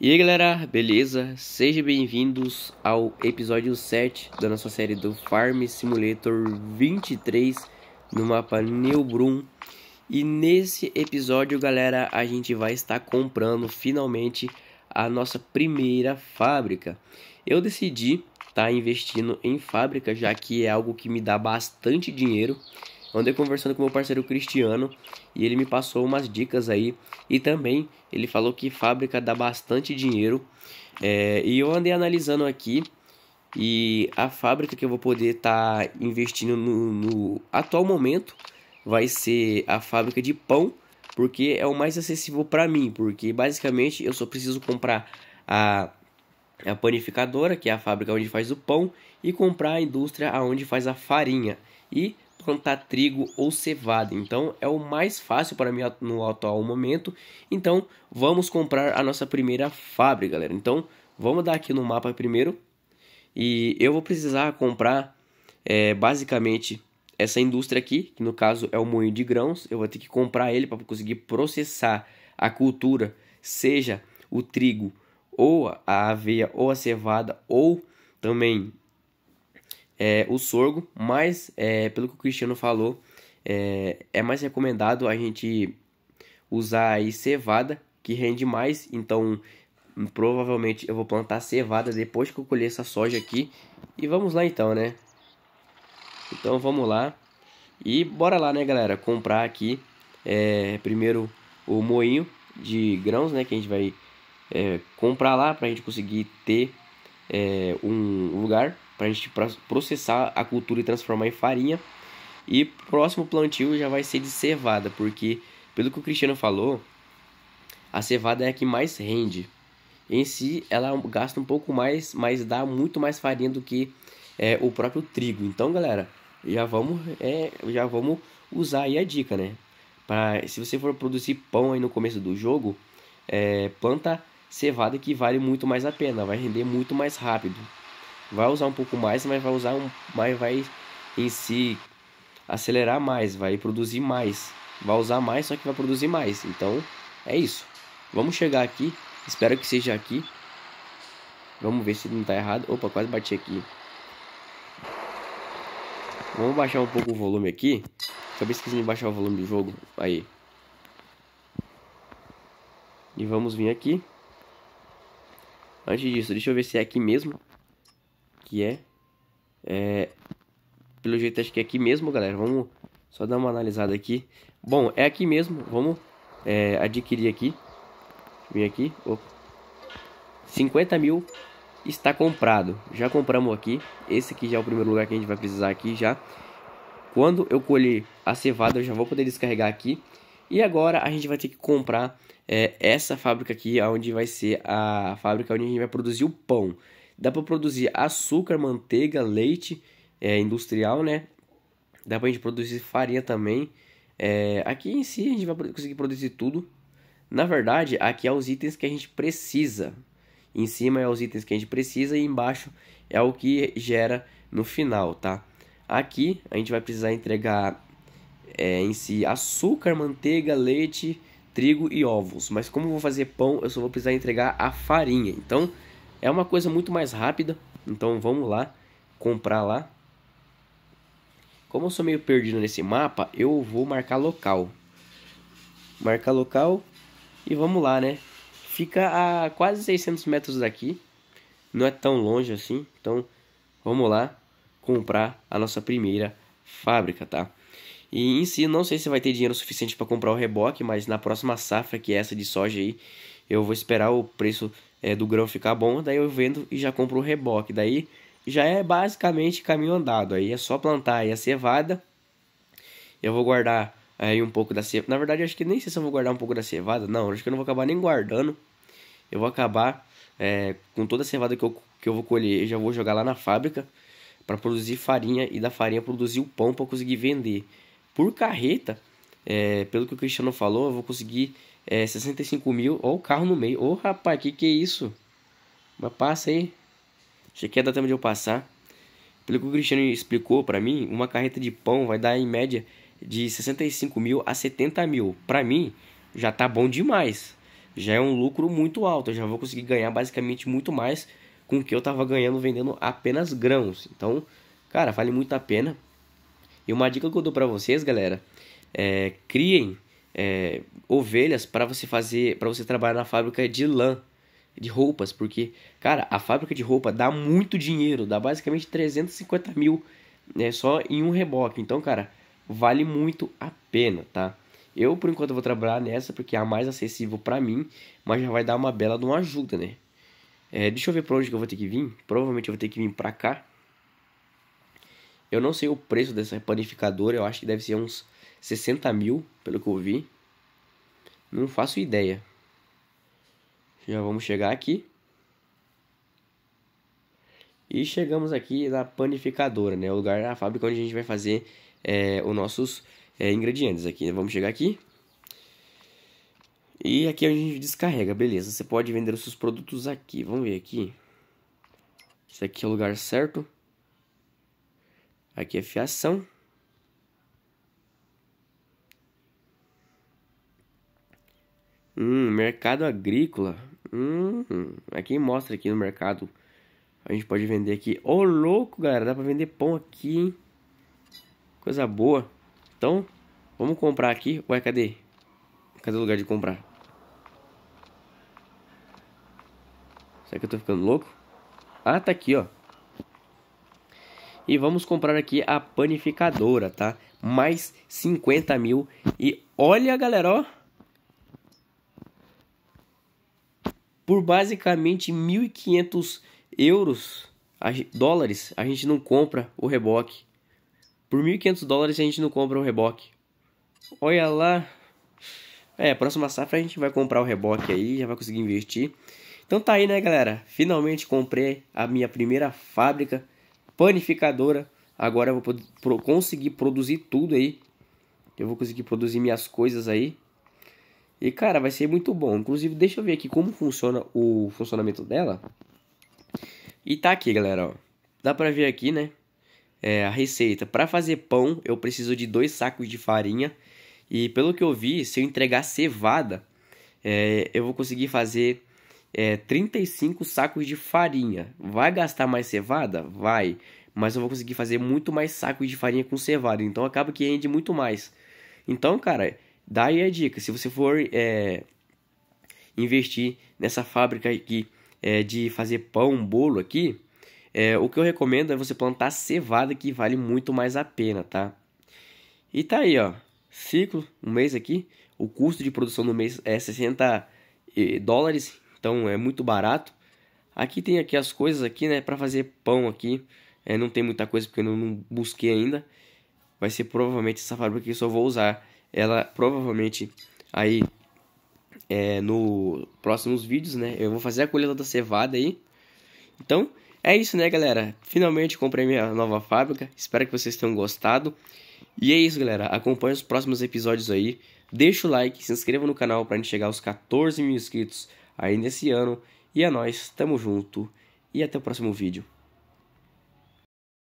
E aí galera, beleza? Sejam bem-vindos ao episódio 7 da nossa série do Farm Simulator 23 no mapa Neubrum. E nesse episódio, galera, a gente vai estar comprando finalmente a nossa primeira fábrica. Eu decidi estar tá investindo em fábrica, já que é algo que me dá bastante dinheiro andei conversando com meu parceiro Cristiano e ele me passou umas dicas aí. E também ele falou que fábrica dá bastante dinheiro. É, e eu andei analisando aqui e a fábrica que eu vou poder estar tá investindo no, no atual momento vai ser a fábrica de pão, porque é o mais acessível para mim. Porque basicamente eu só preciso comprar a a panificadora, que é a fábrica onde faz o pão, e comprar a indústria aonde faz a farinha. E plantar trigo ou cevada. Então é o mais fácil para mim no atual momento. Então vamos comprar a nossa primeira fábrica, galera. Então vamos dar aqui no mapa primeiro. E eu vou precisar comprar é, basicamente essa indústria aqui, que no caso é o moinho de grãos. Eu vou ter que comprar ele para conseguir processar a cultura, seja o trigo ou a aveia ou a cevada ou também é, o sorgo, mas é, pelo que o Cristiano falou, é, é mais recomendado a gente usar aí cevada, que rende mais, então provavelmente eu vou plantar cevada depois que eu colher essa soja aqui. E vamos lá então, né? Então vamos lá. E bora lá, né, galera? Comprar aqui é, primeiro o moinho de grãos, né? Que a gente vai é, comprar lá para a gente conseguir ter é, um lugar para a gente processar a cultura e transformar em farinha. E próximo plantio já vai ser de cevada, porque pelo que o Cristiano falou, a cevada é a que mais rende. Em si, ela gasta um pouco mais, mas dá muito mais farinha do que é, o próprio trigo. Então, galera, já vamos, é, já vamos usar aí a dica, né? Pra, se você for produzir pão aí no começo do jogo, é, planta cevada que vale muito mais a pena, vai render muito mais rápido vai usar um pouco mais, mas vai usar um, mas vai em si acelerar mais, vai produzir mais, vai usar mais, só que vai produzir mais. Então é isso. Vamos chegar aqui, espero que seja aqui. Vamos ver se não está errado. Opa, quase bati aqui. Vamos baixar um pouco o volume aqui. Acabei esquecendo de baixar o volume do jogo. Aí. E vamos vir aqui. Antes disso, deixa eu ver se é aqui mesmo que é. é. Pelo jeito acho que é aqui mesmo, galera. Vamos só dar uma analisada aqui. Bom, é aqui mesmo. Vamos é, adquirir aqui. Vim aqui. Opa. 50 mil está comprado. Já compramos aqui. Esse aqui já é o primeiro lugar que a gente vai precisar aqui já. Quando eu colher a cevada, eu já vou poder descarregar aqui. E agora a gente vai ter que comprar é, essa fábrica aqui, onde vai ser a fábrica onde a gente vai produzir o pão. Dá para produzir açúcar, manteiga, leite é, industrial, né? Dá para a gente produzir farinha também. É, aqui em si a gente vai conseguir produzir tudo. Na verdade, aqui é os itens que a gente precisa. Em cima é os itens que a gente precisa e embaixo é o que gera no final, tá? Aqui a gente vai precisar entregar é, em si açúcar, manteiga, leite, trigo e ovos. Mas como eu vou fazer pão, eu só vou precisar entregar a farinha. Então, é uma coisa muito mais rápida, então vamos lá comprar lá. Como eu sou meio perdido nesse mapa, eu vou marcar local. Marcar local e vamos lá, né? Fica a quase 600 metros daqui. Não é tão longe assim, então vamos lá comprar a nossa primeira fábrica, tá? E em si, não sei se vai ter dinheiro suficiente para comprar o reboque, mas na próxima safra, que é essa de soja aí, eu vou esperar o preço é, do grão ficar bom, daí eu vendo e já compro o reboque. Daí já é basicamente caminho andado. Aí é só plantar aí a é cevada. Eu vou guardar aí um pouco da cevada. Na verdade, acho que nem sei se eu vou guardar um pouco da cevada. Não, acho que eu não vou acabar nem guardando. Eu vou acabar é, com toda a cevada que eu, que eu vou colher, eu já vou jogar lá na fábrica para produzir farinha e da farinha produzir o pão para conseguir vender. Por carreta, é, pelo que o Cristiano falou, eu vou conseguir é, 65 mil. Ó, o carro no meio. Ô, rapaz, que que é isso? Mas passa aí. Achei que ia dar tempo de eu passar. Pelo que o Cristiano explicou para mim, uma carreta de pão vai dar em média de 65 mil a 70 mil. Para mim, já tá bom demais. Já é um lucro muito alto. Eu já vou conseguir ganhar basicamente muito mais com o que eu tava ganhando vendendo apenas grãos. Então, cara, vale muito a pena. E uma dica que eu dou para vocês, galera, é criem é, ovelhas para você fazer, para você trabalhar na fábrica de lã, de roupas, porque, cara, a fábrica de roupa dá muito dinheiro, dá basicamente 350 mil, né, só em um reboque. Então, cara, vale muito a pena, tá? Eu, por enquanto, vou trabalhar nessa porque é a mais acessível para mim, mas já vai dar uma bela de uma ajuda, né? É, deixa eu ver para onde que eu vou ter que vir. Provavelmente eu vou ter que vir para cá. Eu não sei o preço dessa panificadora, eu acho que deve ser uns 60 mil, pelo que eu vi. Não faço ideia. Já vamos chegar aqui. E chegamos aqui na panificadora, né? O lugar, a fábrica onde a gente vai fazer é, os nossos é, ingredientes aqui. Vamos chegar aqui. E aqui a gente descarrega, beleza. Você pode vender os seus produtos aqui. Vamos ver aqui. Esse aqui é o lugar certo. Aqui é fiação. Hum, mercado agrícola. Hum, aqui é mostra aqui no mercado. A gente pode vender aqui. Ô, oh, louco, galera. Dá pra vender pão aqui, hein? Coisa boa. Então, vamos comprar aqui. Ué, cadê? Cadê o lugar de comprar? Será que eu tô ficando louco? Ah, tá aqui, ó. E vamos comprar aqui a panificadora, tá? Mais 50 mil. E olha, galera, ó. por basicamente 1.500 euros, a, dólares, a gente não compra o reboque. Por 1.500 dólares a gente não compra o reboque. Olha lá. É, próxima safra a gente vai comprar o reboque aí, já vai conseguir investir. Então tá aí, né, galera? Finalmente comprei a minha primeira fábrica panificadora. Agora eu vou conseguir produzir tudo aí. Eu vou conseguir produzir minhas coisas aí. E cara, vai ser muito bom. Inclusive, deixa eu ver aqui como funciona o funcionamento dela. E tá aqui, galera, ó. Dá pra ver aqui, né? É, a receita. Para fazer pão, eu preciso de dois sacos de farinha. E pelo que eu vi, se eu entregar cevada, é, eu vou conseguir fazer é, 35 sacos de farinha. Vai gastar mais cevada? Vai. Mas eu vou conseguir fazer muito mais sacos de farinha com cevada. Então acaba que rende muito mais. Então, cara, Daí a dica, se você for é, investir nessa fábrica aqui é, de fazer pão, bolo aqui, é, o que eu recomendo é você plantar cevada que vale muito mais a pena, tá? E tá aí, ó, ciclo, um mês aqui, o custo de produção no mês é 60 eh, dólares, então é muito barato. Aqui tem aqui as coisas aqui, né, para fazer pão aqui, é, não tem muita coisa porque eu não busquei ainda. Vai ser provavelmente essa fábrica que eu só vou usar ela provavelmente aí é, no próximos vídeos, né? Eu vou fazer a colheita da cevada aí. Então, é isso, né, galera? Finalmente comprei minha nova fábrica. Espero que vocês tenham gostado. E é isso, galera. Acompanhe os próximos episódios aí. Deixa o like, se inscreva no canal para gente chegar aos 14 mil inscritos aí nesse ano. E é nóis, tamo junto e até o próximo vídeo.